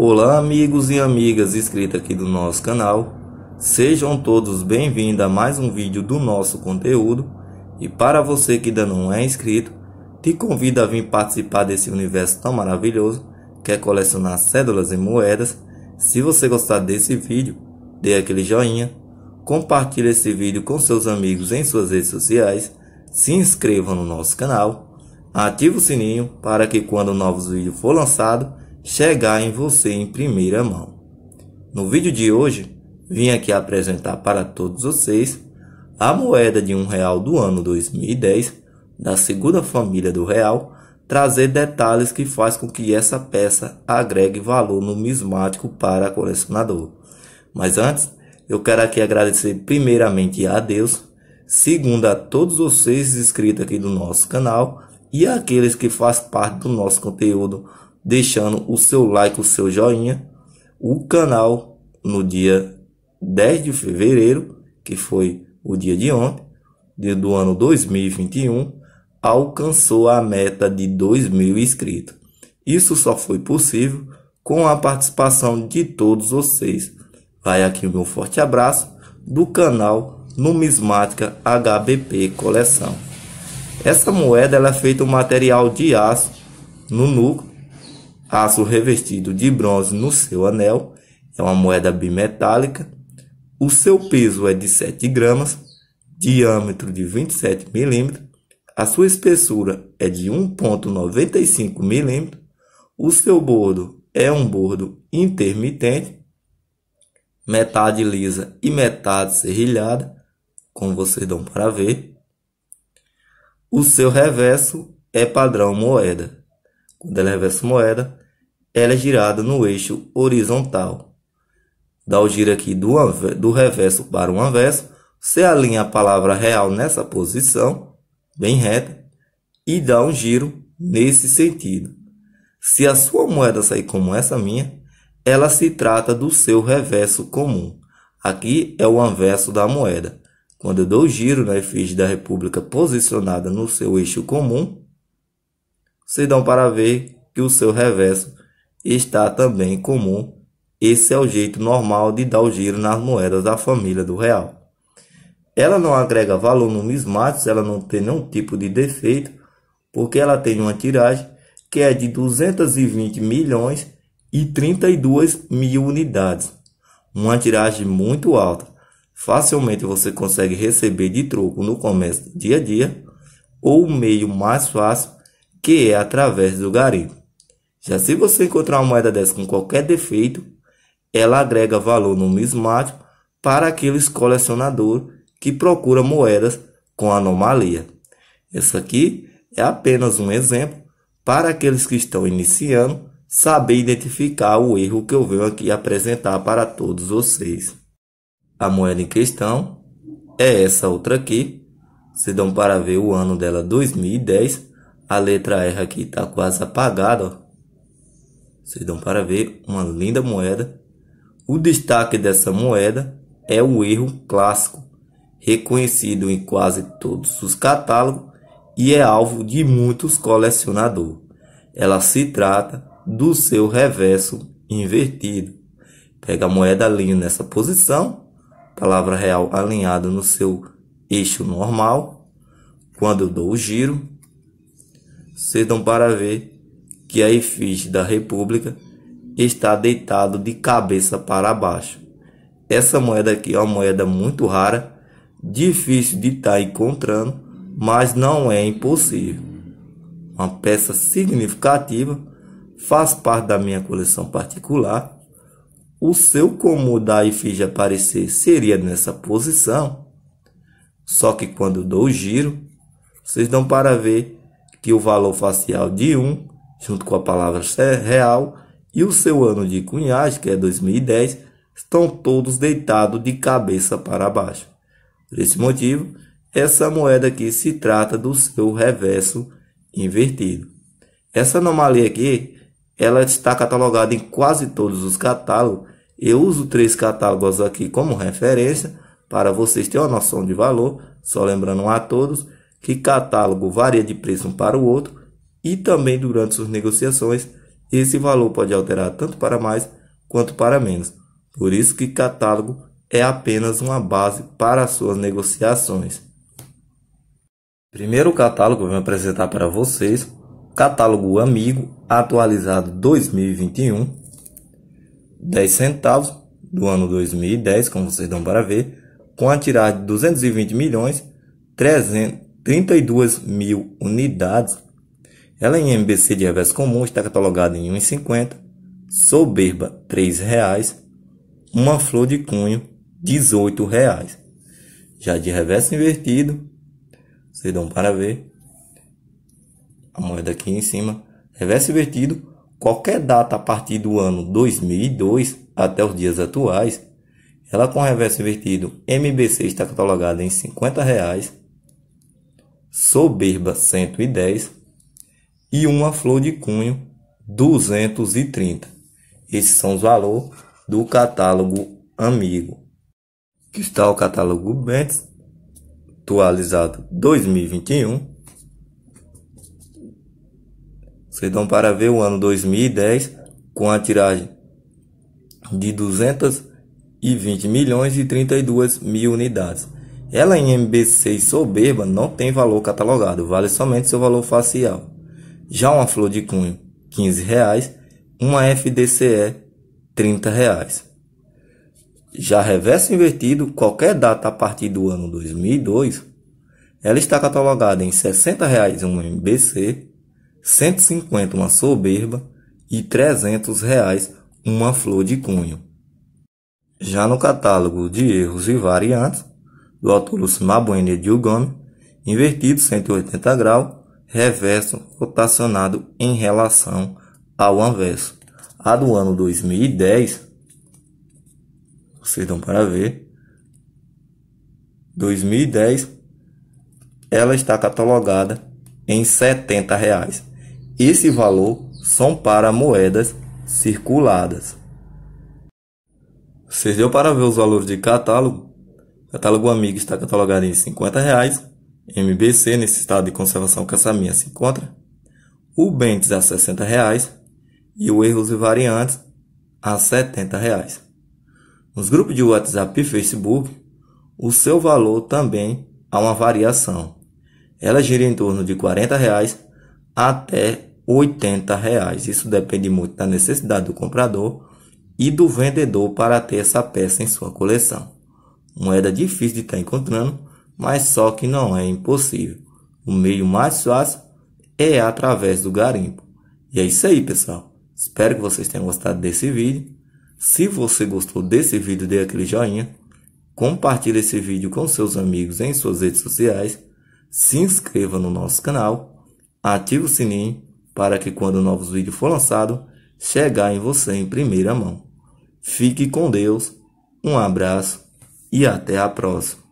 Olá, amigos e amigas inscritos aqui do nosso canal. Sejam todos bem-vindos a mais um vídeo do nosso conteúdo. E para você que ainda não é inscrito, te convido a vir participar desse universo tão maravilhoso que é colecionar cédulas e moedas. Se você gostar desse vídeo, dê aquele joinha, compartilhe esse vídeo com seus amigos em suas redes sociais, se inscreva no nosso canal, ative o sininho para que quando novos vídeos for lançado, chegar em você em primeira mão. No vídeo de hoje, vim aqui apresentar para todos vocês a moeda de um real do ano 2010 da segunda família do real, trazer detalhes que faz com que essa peça agregue valor numismático para colecionador. Mas antes, eu quero aqui agradecer primeiramente a Deus, segundo a todos vocês inscritos aqui do nosso canal e aqueles que fazem parte do nosso conteúdo deixando o seu like, o seu joinha, o canal no dia 10 de fevereiro, que foi o dia de ontem, do ano 2021, alcançou a meta de 2 mil inscritos. Isso só foi possível com a participação de todos vocês. Vai aqui o meu forte abraço do canal Numismática HBP Coleção. Essa moeda ela é feita um material de aço no núcleo aço revestido de bronze no seu anel, é uma moeda bimetálica, o seu peso é de 7 gramas, diâmetro de 27 milímetros, a sua espessura é de 1,95 milímetros, o seu bordo é um bordo intermitente, metade lisa e metade serrilhada, como vocês dão para ver. O seu reverso é padrão moeda. Quando é reverso moeda, ela é girada no eixo horizontal. Dá o giro aqui do, do reverso para o anverso. Você alinha a palavra real nessa posição, bem reta, e dá um giro nesse sentido. Se a sua moeda sair como essa minha, ela se trata do seu reverso comum. Aqui é o anverso da moeda. Quando eu dou o giro na efígie da República posicionada no seu eixo comum, vocês dão para ver que o seu reverso está também comum. Esse é o jeito normal de dar o giro nas moedas da família do real. Ela não agrega valor numismáticos, ela não tem nenhum tipo de defeito, porque ela tem uma tiragem que é de 220 milhões e 32 mil unidades. Uma tiragem muito alta. Facilmente você consegue receber de troco no comércio dia a dia, ou o meio mais fácil, que é através do garimpo. Já se você encontrar uma moeda dessa com qualquer defeito, ela agrega valor no numismático para aqueles colecionador que procura moedas com anomalia. Essa aqui é apenas um exemplo para aqueles que estão iniciando saber identificar o erro que eu venho aqui apresentar para todos vocês. A moeda em questão é essa outra aqui. Vocês dão para ver o ano dela 2010. A letra R aqui está quase apagada. Ó. Vocês dão para ver uma linda moeda. O destaque dessa moeda é o erro clássico, reconhecido em quase todos os catálogos e é alvo de muitos colecionadores. Ela se trata do seu reverso invertido. Pega a moeda linha nessa posição, palavra real alinhada no seu eixo normal. Quando eu dou o giro, vocês dão para ver que a efígie da República está deitado de cabeça para baixo. Essa moeda aqui é uma moeda muito rara, difícil de estar tá encontrando, mas não é impossível. Uma peça significativa, faz parte da minha coleção particular. O seu comum da efígie aparecer seria nessa posição, só que quando dou o giro, vocês dão para ver que o valor facial de um junto com a palavra real, e o seu ano de cunhagem, que é 2010, estão todos deitados de cabeça para baixo. Por esse motivo, essa moeda aqui se trata do seu reverso invertido. Essa anomalia aqui, ela está catalogada em quase todos os catálogos. Eu uso três catálogos aqui como referência para vocês terem uma noção de valor. Só lembrando a todos que catálogo varia de preço um para o outro e também durante suas negociações, esse valor pode alterar tanto para mais quanto para menos. Por isso que catálogo é apenas uma base para suas negociações. Primeiro catálogo eu vou apresentar para vocês, catálogo amigo atualizado 2021, 10 centavos do ano 2010, como vocês dão para ver, com a tirada de 220 milhões 332 mil unidades ela em MBC de revés comum está catalogada em 1,50, soberba R$ reais, uma flor de cunho R$ reais. Já de reverso invertido, vocês dão para ver a moeda aqui em cima, reverso invertido, qualquer data a partir do ano 2002 até os dias atuais, ela com reverso invertido MBC está catalogada em R$ 50,00. reais, Soberba 110,00 e uma flor de cunho 230. Esses são os valores do catálogo amigo, que está o catálogo Bentes atualizado 2021. Vocês dão para ver o ano 2010 com a tiragem de 220 milhões e 32 mil unidades. Ela em MB6 soberba não tem valor catalogado, vale somente seu valor facial. Já uma flor de cunho, 15 reais. Uma FDCE, 30 reais. Já reverso invertido, qualquer data a partir do ano 2002, ela está catalogada em R$ 60,00 uma MBC, 150 uma soberba e R$ 300 reais uma flor de cunho. Já no catálogo de erros e variantes, do autor Lucimar Bueno e invertido 180 graus, reverso rotacionado em relação ao anverso. A do ano 2010, vocês dão para ver, 2010, ela está catalogada em 70. Reais. Esse valor são para moedas circuladas. Vocês deu para ver os valores de catálogo? Catálogo Amigo está catalogado em 50. Reais. MBC, nesse estado de conservação que essa minha se encontra, o Bentes a R$ 60 reais, e o Erros e Variantes a R$ 70. Reais. Nos grupos de WhatsApp e Facebook, o seu valor também há uma variação. Ela gira em torno de R$ 40 reais até R$ 80. Reais. Isso depende muito da necessidade do comprador e do vendedor para ter essa peça em sua coleção. Moeda difícil de estar encontrando, mas só que não é impossível. O meio mais fácil é através do garimpo. E é isso aí, pessoal. Espero que vocês tenham gostado desse vídeo. Se você gostou desse vídeo, dê aquele joinha. Compartilhe esse vídeo com seus amigos em suas redes sociais. Se inscreva no nosso canal. Ative o sininho para que quando novos vídeos for lançado, chegar em você em primeira mão. Fique com Deus. Um abraço e até a próxima.